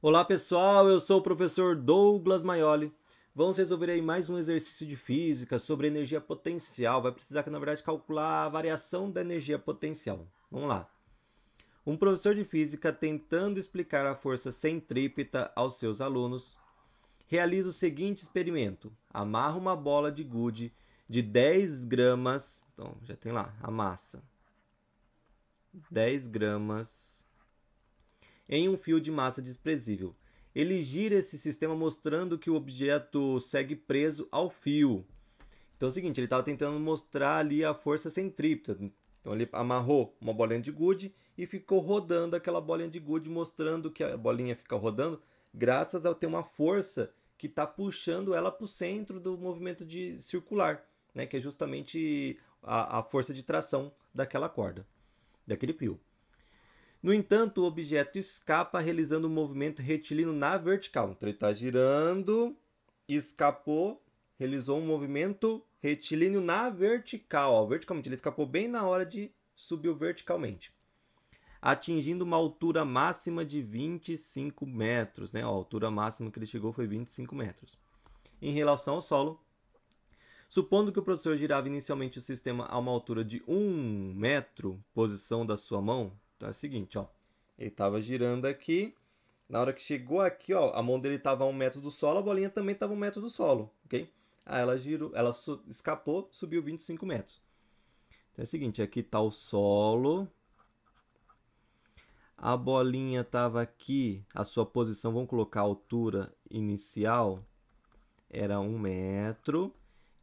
Olá pessoal, eu sou o professor Douglas Maioli. Vamos resolver aí mais um exercício de física sobre energia potencial. Vai precisar, na verdade, calcular a variação da energia potencial. Vamos lá. Um professor de física tentando explicar a força centrípeta aos seus alunos realiza o seguinte experimento. Amarra uma bola de gude de 10 gramas. Então, já tem lá a massa. 10 gramas em um fio de massa desprezível. Ele gira esse sistema mostrando que o objeto segue preso ao fio. Então é o seguinte, ele estava tentando mostrar ali a força centrípeta. Então ele amarrou uma bolinha de gude e ficou rodando aquela bolinha de gude, mostrando que a bolinha fica rodando graças a ter uma força que está puxando ela para o centro do movimento de circular, né? que é justamente a, a força de tração daquela corda, daquele fio. No entanto, o objeto escapa realizando um movimento retilíneo na vertical. Então ele está girando, escapou, realizou um movimento retilíneo na vertical. Ó, verticalmente, ele escapou bem na hora de subir verticalmente. Atingindo uma altura máxima de 25 metros. Né? Ó, a altura máxima que ele chegou foi 25 metros. Em relação ao solo, Supondo que o professor girava inicialmente o sistema a uma altura de 1 metro, posição da sua mão, então é o seguinte, ó. Ele estava girando aqui. Na hora que chegou aqui, ó, a mão dele estava a um metro do solo, a bolinha também estava a um metro do solo, ok? Aí ela girou, ela su escapou, subiu 25 metros. Então é o seguinte, aqui está o solo. A bolinha estava aqui, a sua posição, vamos colocar a altura inicial, era um metro.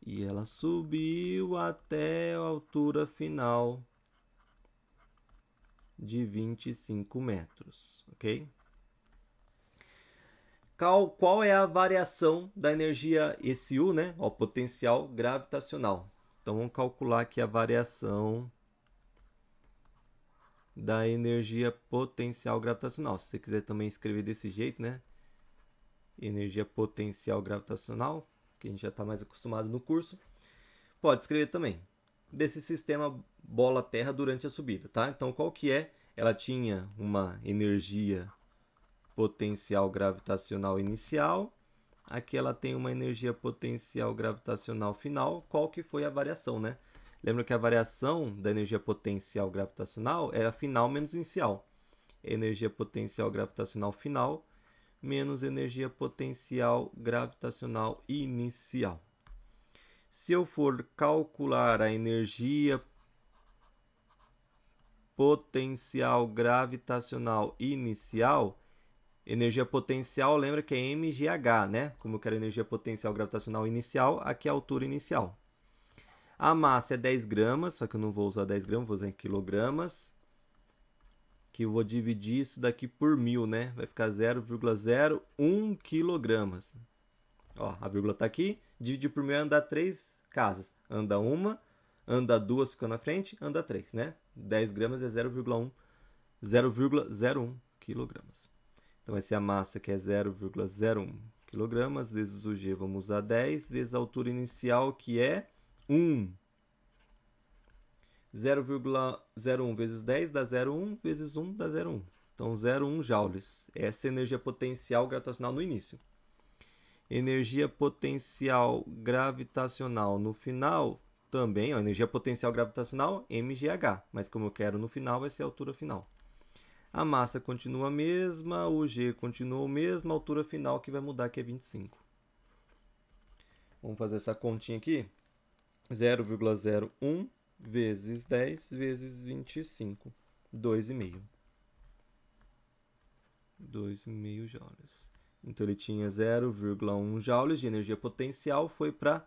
E ela subiu até a altura final, de 25 metros, ok? Qual, qual é a variação da energia SU, né? O potencial gravitacional. Então, vamos calcular aqui a variação da energia potencial gravitacional. Se você quiser também escrever desse jeito, né? Energia potencial gravitacional, que a gente já está mais acostumado no curso, pode escrever também desse sistema bola terra durante a subida, tá? Então qual que é? Ela tinha uma energia potencial gravitacional inicial, aqui ela tem uma energia potencial gravitacional final, qual que foi a variação, né? Lembra que a variação da energia potencial gravitacional é a final menos inicial. Energia potencial gravitacional final menos energia potencial gravitacional inicial. Se eu for calcular a energia potencial gravitacional inicial, energia potencial, lembra que é mgh, né? Como eu quero energia potencial gravitacional inicial, aqui é a altura inicial. A massa é 10 gramas, só que eu não vou usar 10 gramas, vou usar em quilogramas. Que eu vou dividir isso daqui por mil, né? Vai ficar 0,01 quilogramas. Ó, a vírgula está aqui, dividiu por meio anda três casas. Anda uma, anda duas ficando na frente, anda três, né? 10 gramas é 0,1 0,01 quilogramas. Então vai ser a massa que é 0,01 quilogramas vezes o g, vamos usar 10 vezes a altura inicial que é 1. 0,01 vezes 10 dá 0,1 vezes 1 dá 0,1. Então 0,1 joules. Essa é a energia potencial gravitacional no início energia potencial gravitacional no final também, ó, energia potencial gravitacional, mgh, mas como eu quero no final, vai ser a altura final. A massa continua a mesma, o g continua o mesmo, a altura final que vai mudar que é 25. Vamos fazer essa continha aqui. 0,01 vezes 10 vezes 25, 2,5. 2,5 joules. Então ele tinha 0,1 joules de energia potencial, foi para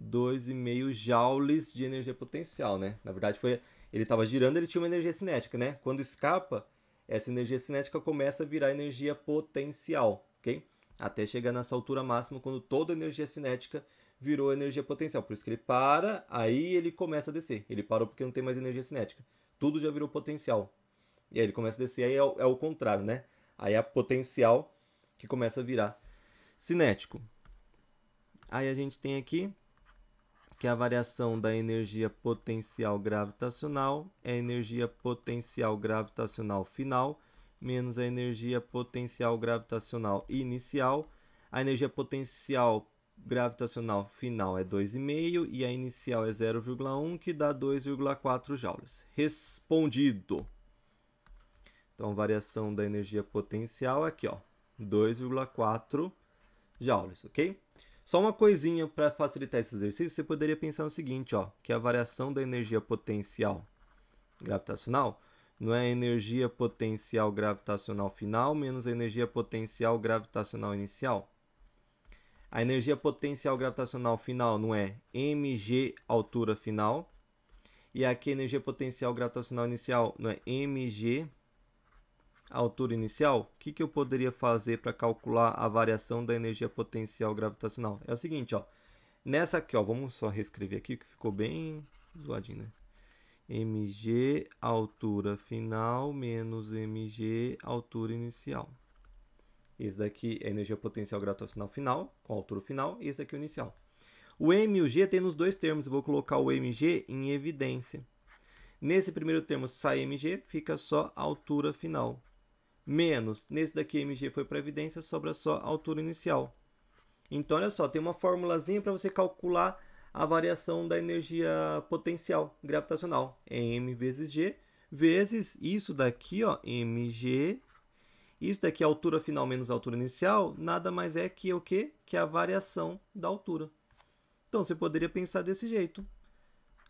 2,5 joules de energia potencial, né? Na verdade foi ele estava girando, ele tinha uma energia cinética, né? Quando escapa, essa energia cinética começa a virar energia potencial, OK? Até chegar nessa altura máxima quando toda a energia cinética virou energia potencial. Por isso que ele para, aí ele começa a descer. Ele parou porque não tem mais energia cinética. Tudo já virou potencial. E aí ele começa a descer, aí é o, é o contrário, né? Aí a potencial que começa a virar cinético. Aí a gente tem aqui que a variação da energia potencial gravitacional é a energia potencial gravitacional final menos a energia potencial gravitacional inicial. A energia potencial gravitacional final é 2,5 e a inicial é 0,1, que dá 2,4 joules. Respondido. Então, variação da energia potencial aqui, ó. 2,4 joules, ok? Só uma coisinha para facilitar esse exercício, você poderia pensar o seguinte, ó, que a variação da energia potencial gravitacional não é a energia potencial gravitacional final menos a energia potencial gravitacional inicial. A energia potencial gravitacional final não é mg altura final. E aqui a energia potencial gravitacional inicial não é mg altura inicial, o que, que eu poderia fazer para calcular a variação da energia potencial gravitacional? É o seguinte, ó. Nessa aqui, ó, vamos só reescrever aqui que ficou bem zoadinho, né? mg altura final menos mg altura inicial. Esse daqui é a energia potencial gravitacional final, com a altura final, e esse daqui é o inicial. O m e o g tem nos dois termos, eu vou colocar o mg em evidência. Nesse primeiro termo sai mg, fica só a altura final menos, nesse daqui mg foi para evidência, sobra só sua altura inicial. Então, olha só, tem uma formulazinha para você calcular a variação da energia potencial gravitacional. É m vezes g, vezes isso daqui, ó, mg. Isso daqui, altura final menos altura inicial, nada mais é que o quê? Que a variação da altura. Então, você poderia pensar desse jeito.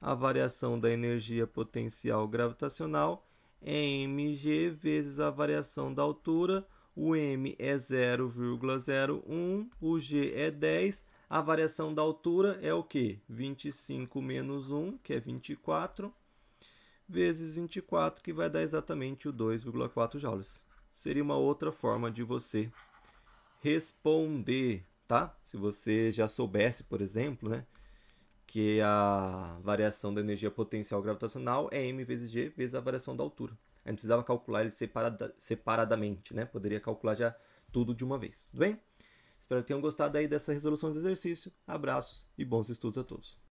A variação da energia potencial gravitacional mg vezes a variação da altura, o m é 0,01, o g é 10, a variação da altura é o quê? 25 menos 1, que é 24, vezes 24, que vai dar exatamente o 2,4 joules. Seria uma outra forma de você responder, tá? Se você já soubesse, por exemplo, né? que a variação da energia potencial gravitacional é m vezes g vezes a variação da altura. A gente precisava calcular ele separada, separadamente, né? Poderia calcular já tudo de uma vez. Tudo bem? Espero que tenham gostado aí dessa resolução de exercício. Abraços e bons estudos a todos.